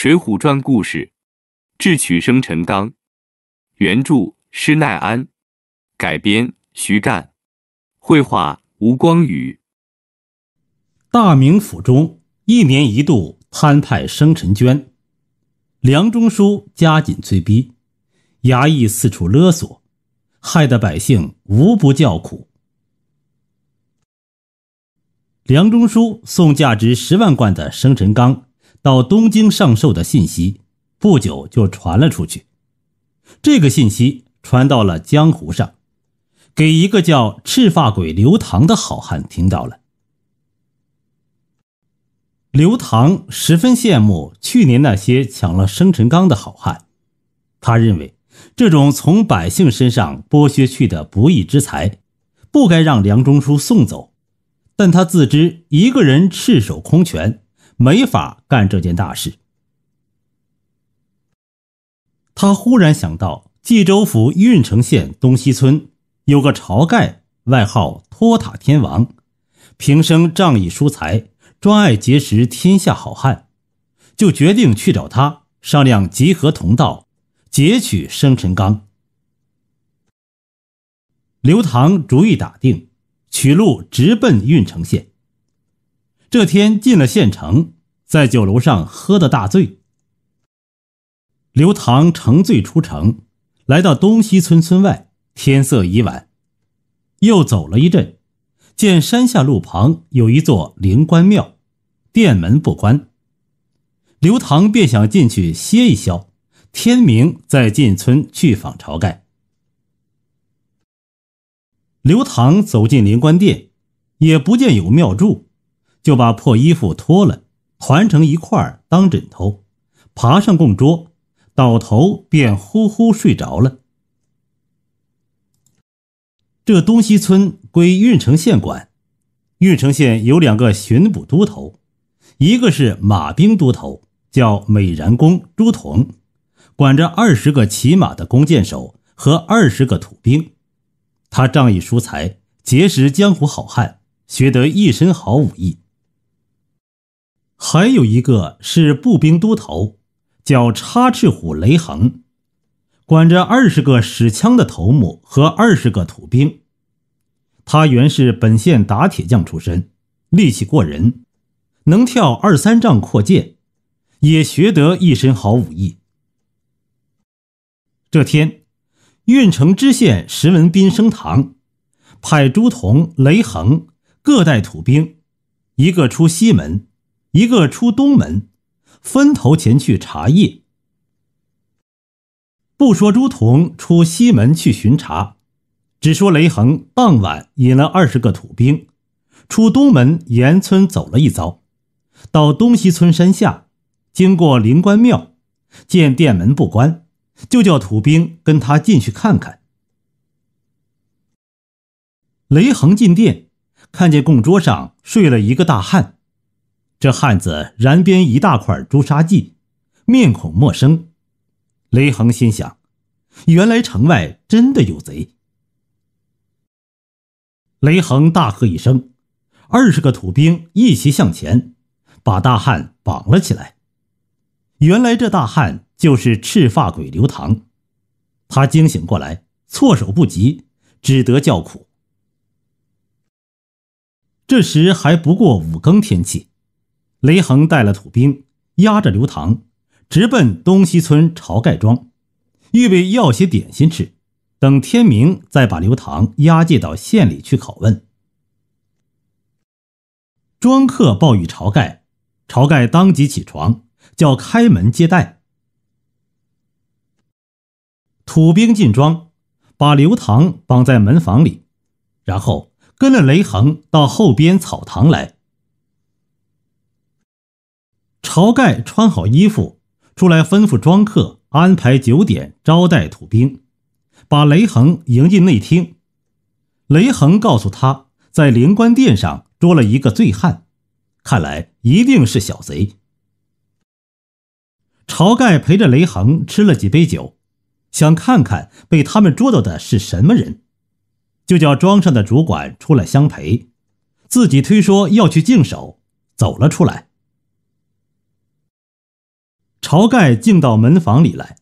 《水浒传》故事，智取生辰纲。原著施耐庵，改编徐干，绘画吴光宇。大名府中，一年一度摊派生辰捐，梁中书加紧催逼，衙役四处勒索，害得百姓无不叫苦。梁中书送价值十万贯的生辰纲。到东京上寿的信息，不久就传了出去。这个信息传到了江湖上，给一个叫赤发鬼刘唐的好汉听到了。刘唐十分羡慕去年那些抢了生辰纲的好汉，他认为这种从百姓身上剥削去的不义之财，不该让梁中书送走。但他自知一个人赤手空拳。没法干这件大事。他忽然想到，冀州府郓城县东西村有个晁盖，外号托塔天王，平生仗义疏财，专爱结识天下好汉，就决定去找他商量集合同道，劫取生辰纲。刘唐主意打定，取路直奔郓城县。这天进了县城，在酒楼上喝得大醉。刘唐乘醉出城，来到东西村村外，天色已晚，又走了一阵，见山下路旁有一座灵官庙，殿门不关。刘唐便想进去歇一歇，天明再进村去访晁盖。刘唐走进灵官殿，也不见有庙祝。就把破衣服脱了，团成一块当枕头，爬上供桌，倒头便呼呼睡着了。这东西村归郓城县管，郓城县有两个巡捕都头，一个是马兵都头，叫美髯公朱仝，管着二十个骑马的弓箭手和二十个土兵。他仗义疏财，结识江湖好汉，学得一身好武艺。还有一个是步兵都头，叫插翅虎雷横，管着二十个使枪的头目和二十个土兵。他原是本县打铁匠出身，力气过人，能跳二三丈阔剑，也学得一身好武艺。这天，郓城知县石文斌升堂，派朱仝、雷横各带土兵，一个出西门。一个出东门，分头前去查夜。不说朱仝出西门去巡查，只说雷横当晚引了二十个土兵，出东门沿村走了一遭，到东西村山下，经过灵官庙，见殿门不关，就叫土兵跟他进去看看。雷横进殿，看见供桌上睡了一个大汉。这汉子燃鞭一大块朱砂剂，面孔陌生。雷恒心想：原来城外真的有贼。雷恒大喝一声，二十个土兵一齐向前，把大汉绑了起来。原来这大汉就是赤发鬼刘唐，他惊醒过来，措手不及，只得叫苦。这时还不过五更天气。雷横带了土兵，押着刘唐，直奔东西村晁盖庄，预备要些点心吃，等天明再把刘唐押解到县里去拷问。庄客报与晁盖，晁盖当即起床，叫开门接待。土兵进庄，把刘唐绑在门房里，然后跟了雷横到后边草堂来。晁盖穿好衣服出来，吩咐庄客安排酒点招待土兵，把雷横迎进内厅。雷横告诉他在灵官殿上捉了一个醉汉，看来一定是小贼。晁盖陪着雷横吃了几杯酒，想看看被他们捉到的是什么人，就叫庄上的主管出来相陪，自己推说要去净手，走了出来。晁盖进到门房里来，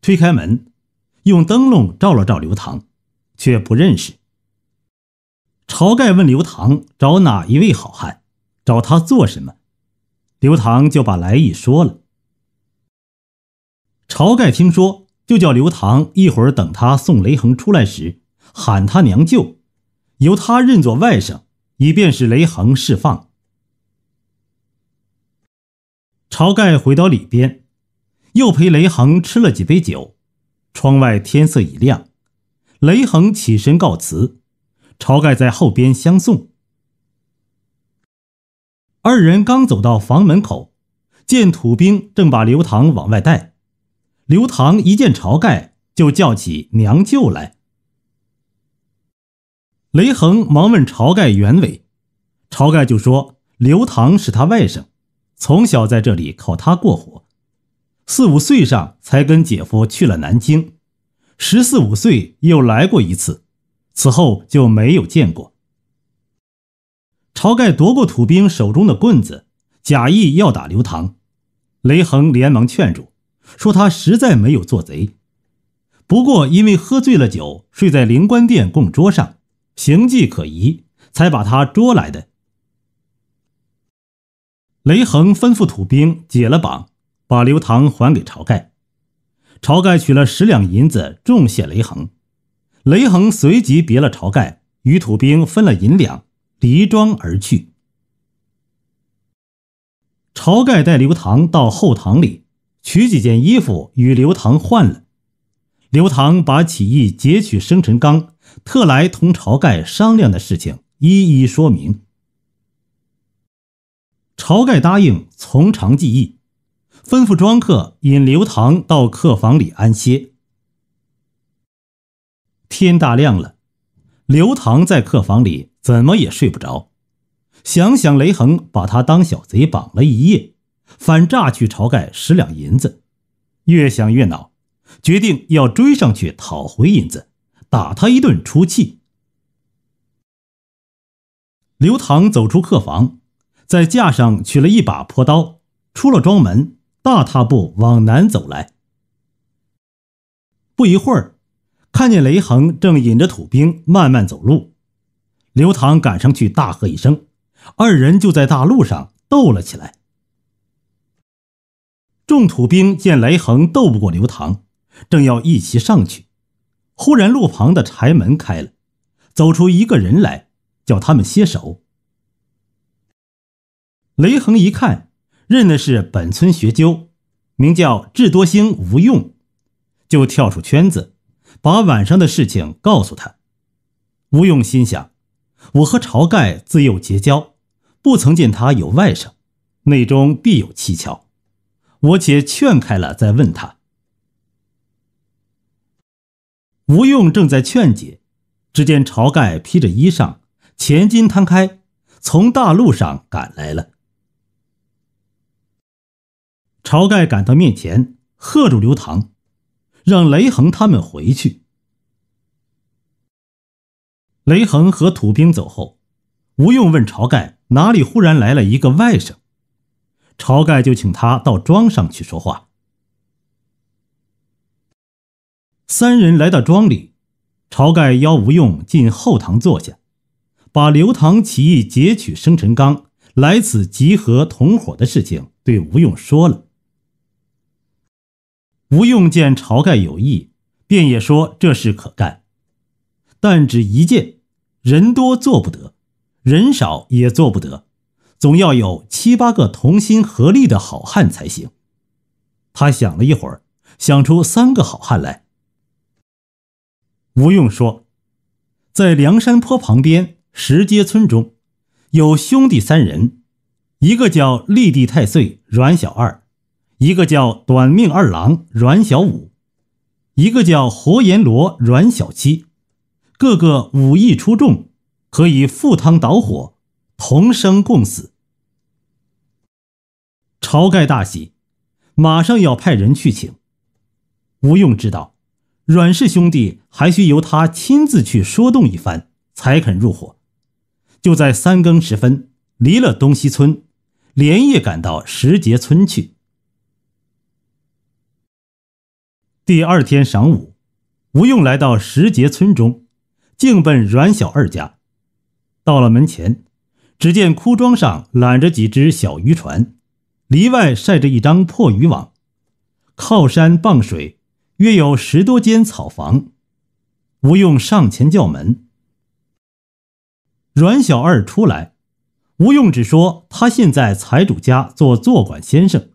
推开门，用灯笼照了照刘唐，却不认识。晁盖问刘唐找哪一位好汉，找他做什么？刘唐就把来意说了。晁盖听说，就叫刘唐一会儿等他送雷横出来时喊他娘舅，由他认作外甥，以便使雷横释放。晁盖回到里边，又陪雷横吃了几杯酒。窗外天色已亮，雷横起身告辞，晁盖在后边相送。二人刚走到房门口，见土兵正把刘唐往外带。刘唐一见晁盖，就叫起娘舅来。雷横忙问晁盖原委，晁盖就说刘唐是他外甥。从小在这里靠他过活，四五岁上才跟姐夫去了南京，十四五岁又来过一次，此后就没有见过。晁盖夺过土兵手中的棍子，假意要打刘唐，雷横连忙劝住，说他实在没有做贼，不过因为喝醉了酒，睡在灵官殿供桌上，形迹可疑，才把他捉来的。雷横吩咐土兵解了绑，把刘唐还给晁盖。晁盖取了十两银子，重谢雷横。雷横随即别了晁盖，与土兵分了银两，离庄而去。晁盖带刘唐到后堂里，取几件衣服与刘唐换了。刘唐把起义劫取生辰纲，特来同晁盖商量的事情一一说明。晁盖答应从长计议，吩咐庄客引刘唐到客房里安歇。天大亮了，刘唐在客房里怎么也睡不着，想想雷横把他当小贼绑了一夜，反诈去晁盖十两银子，越想越恼，决定要追上去讨回银子，打他一顿出气。刘唐走出客房。在架上取了一把破刀，出了庄门，大踏步往南走来。不一会儿，看见雷横正引着土兵慢慢走路，刘唐赶上去大喝一声，二人就在大路上斗了起来。众土兵见雷横斗不过刘唐，正要一齐上去，忽然路旁的柴门开了，走出一个人来，叫他们歇手。雷横一看，认的是本村学究，名叫智多星吴用，就跳出圈子，把晚上的事情告诉他。吴用心想：我和晁盖自幼结交，不曾见他有外甥，内中必有蹊跷，我且劝开了再问他。吴用正在劝解，只见晁盖披着衣裳，前襟摊开，从大路上赶来了。晁盖赶到面前，喝住刘唐，让雷横他们回去。雷横和土兵走后，吴用问晁盖哪里忽然来了一个外甥，晁盖就请他到庄上去说话。三人来到庄里，晁盖邀吴用进后堂坐下，把刘唐起义劫取生辰纲，来此集合同伙的事情对吴用说了。吴用见晁盖有意，便也说这事可干，但只一件，人多做不得，人少也做不得，总要有七八个同心合力的好汉才行。他想了一会儿，想出三个好汉来。吴用说，在梁山坡旁边石碣村中，有兄弟三人，一个叫立地太岁阮小二。一个叫短命二郎阮小五，一个叫活阎罗阮小七，个个武艺出众，可以赴汤蹈火，同生共死。晁盖大喜，马上要派人去请。吴用知道，阮氏兄弟还需由他亲自去说动一番，才肯入伙。就在三更时分，离了东西村，连夜赶到石碣村去。第二天晌午，吴用来到石碣村中，径奔阮小二家。到了门前，只见枯桩上揽着几只小渔船，篱外晒着一张破渔网。靠山傍水，约有十多间草房。吴用上前叫门，阮小二出来。吴用只说他现在财主家做坐馆先生，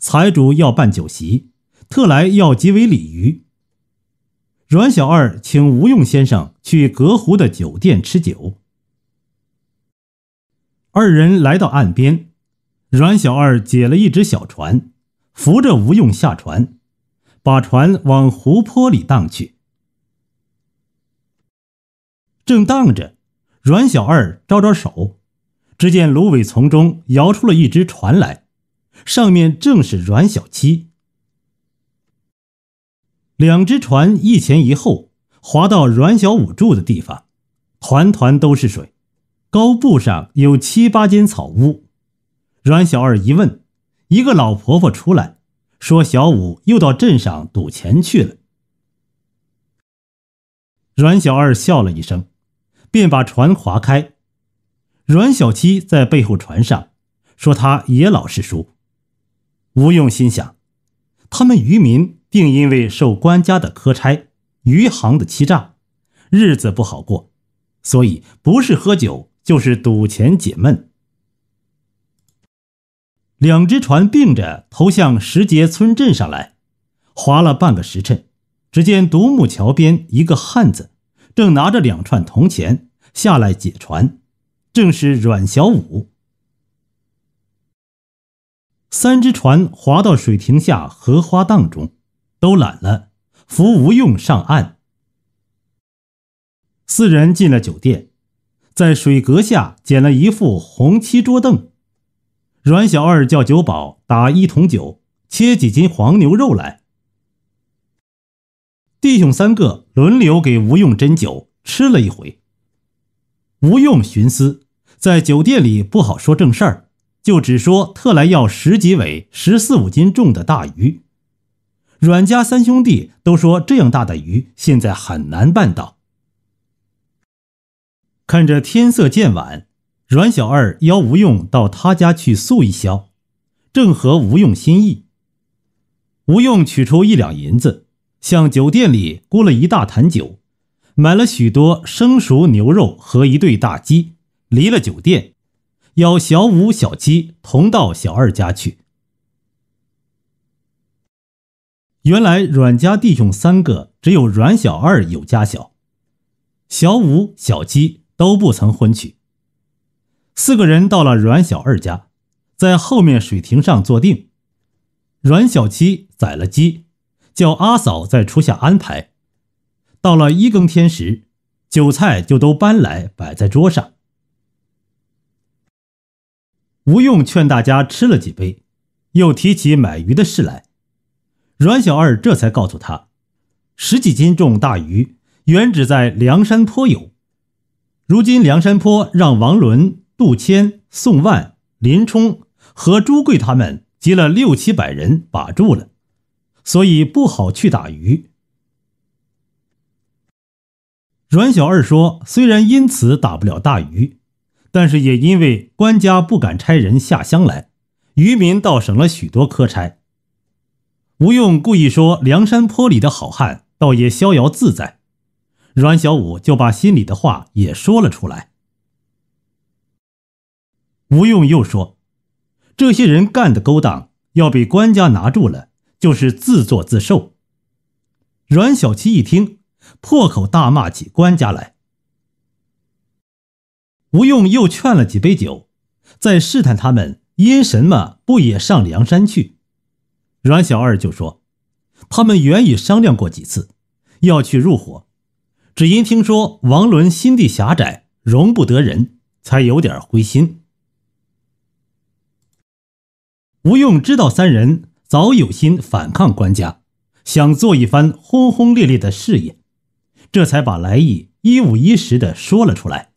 财主要办酒席。特来要几尾鲤鱼。阮小二请吴用先生去隔湖的酒店吃酒。二人来到岸边，阮小二解了一只小船，扶着吴用下船，把船往湖泊里荡去。正荡着，阮小二招招手，只见芦苇丛中摇出了一只船来，上面正是阮小七。两只船一前一后划到阮小五住的地方，团团都是水。高布上有七八间草屋。阮小二一问，一个老婆婆出来，说小五又到镇上赌钱去了。阮小二笑了一声，便把船划开。阮小七在背后船上说他也老是输。吴用心想，他们渔民。并因为受官家的苛差、余杭的欺诈，日子不好过，所以不是喝酒就是赌钱解闷。两只船并着投向石碣村镇上来，划了半个时辰，只见独木桥边一个汉子正拿着两串铜钱下来解船，正是阮小五。三只船划到水亭下荷花荡中。都懒了，扶吴用上岸。四人进了酒店，在水阁下捡了一副红漆桌凳。阮小二叫酒保打一桶酒，切几斤黄牛肉来。弟兄三个轮流给吴用斟酒，吃了一回。吴用寻思，在酒店里不好说正事儿，就只说特来要十几尾十四五斤重的大鱼。阮家三兄弟都说：“这样大的鱼，现在很难办到。”看着天色渐晚，阮小二邀吴用到他家去宿一宵，正合吴用心意。吴用取出一两银子，向酒店里沽了一大坛酒，买了许多生熟牛肉和一对大鸡，离了酒店，邀小五、小七同到小二家去。原来阮家弟兄三个，只有阮小二有家小，小五、小七都不曾婚娶。四个人到了阮小二家，在后面水亭上坐定。阮小七宰了鸡，叫阿嫂在厨下安排。到了一更天时，酒菜就都搬来摆在桌上。吴用劝大家吃了几杯，又提起买鱼的事来。阮小二这才告诉他，十几斤重大鱼原只在梁山坡有，如今梁山坡让王伦、杜迁、宋万、林冲和朱贵他们集了六七百人把住了，所以不好去打鱼。阮小二说：“虽然因此打不了大鱼，但是也因为官家不敢差人下乡来，渔民倒省了许多苛差。”吴用故意说：“梁山坡里的好汉倒也逍遥自在。”阮小五就把心里的话也说了出来。吴用又说：“这些人干的勾当，要被官家拿住了，就是自作自受。”阮小七一听，破口大骂起官家来。吴用又劝了几杯酒，再试探他们因什么不也上梁山去。阮小二就说：“他们原已商量过几次，要去入伙，只因听说王伦心地狭窄，容不得人，才有点灰心。”吴用知道三人早有心反抗官家，想做一番轰轰烈烈的事业，这才把来意一五一十的说了出来，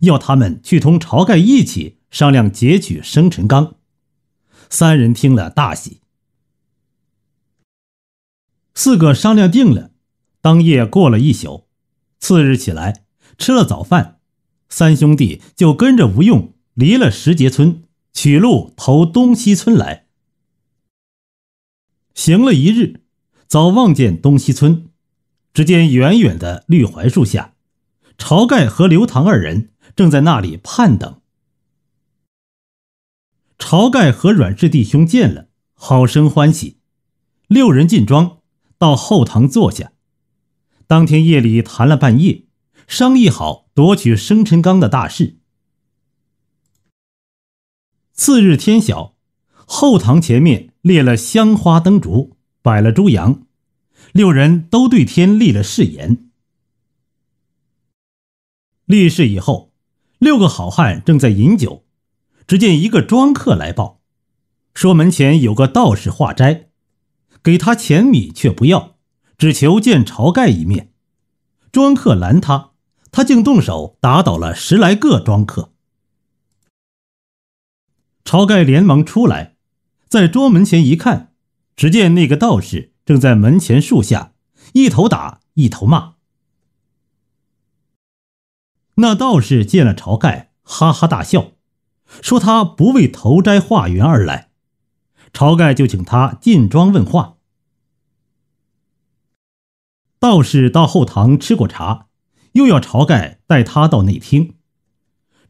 要他们去同晁盖一起商量劫取生辰纲。三人听了大喜。四个商量定了，当夜过了一宿。次日起来吃了早饭，三兄弟就跟着吴用离了石碣村，取路投东西村来。行了一日，早望见东西村，只见远远的绿槐树下，晁盖和刘唐二人正在那里盼等。晁盖和阮氏弟兄见了，好生欢喜。六人进庄。到后堂坐下，当天夜里谈了半夜，商议好夺取生辰纲的大事。次日天晓，后堂前面列了香花灯烛，摆了猪羊，六人都对天立了誓言。立誓以后，六个好汉正在饮酒，只见一个庄客来报，说门前有个道士化斋。给他钱米却不要，只求见晁盖一面。庄客拦他，他竟动手打倒了十来个庄客。晁盖连忙出来，在庄门前一看，只见那个道士正在门前树下，一头打一头骂。那道士见了晁盖，哈哈大笑，说他不为投斋化缘而来。晁盖就请他进庄问话。道士到后堂吃过茶，又要晁盖带他到内厅。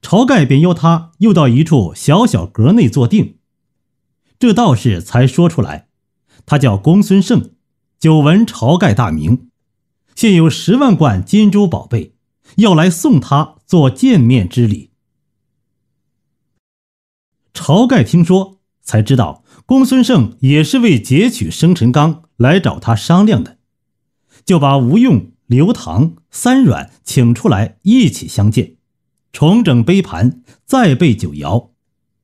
晁盖便邀他又到一处小小阁内坐定，这道士才说出来，他叫公孙胜，久闻晁盖大名，现有十万贯金珠宝贝，要来送他做见面之礼。晁盖听说，才知道公孙胜也是为劫取生辰纲来找他商量的。就把吴用、刘唐、三阮请出来一起相见，重整杯盘，再备酒肴，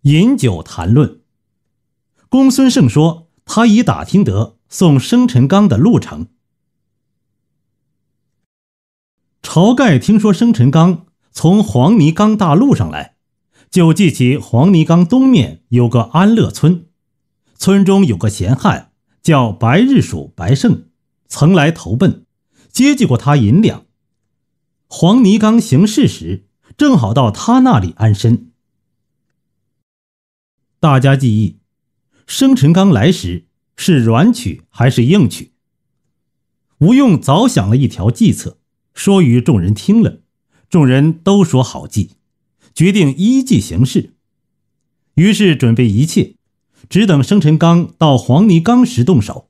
饮酒谈论。公孙胜说：“他已打听得送生辰纲的路程。”晁盖听说生辰纲从黄泥冈大路上来，就记起黄泥冈东面有个安乐村，村中有个闲汉叫白日鼠白胜。曾来投奔，接济过他银两。黄泥冈行事时，正好到他那里安身。大家记忆，生辰纲来时是软取还是硬取？吴用早想了一条计策，说与众人听了，众人都说好计，决定依计行事。于是准备一切，只等生辰纲到黄泥冈时动手。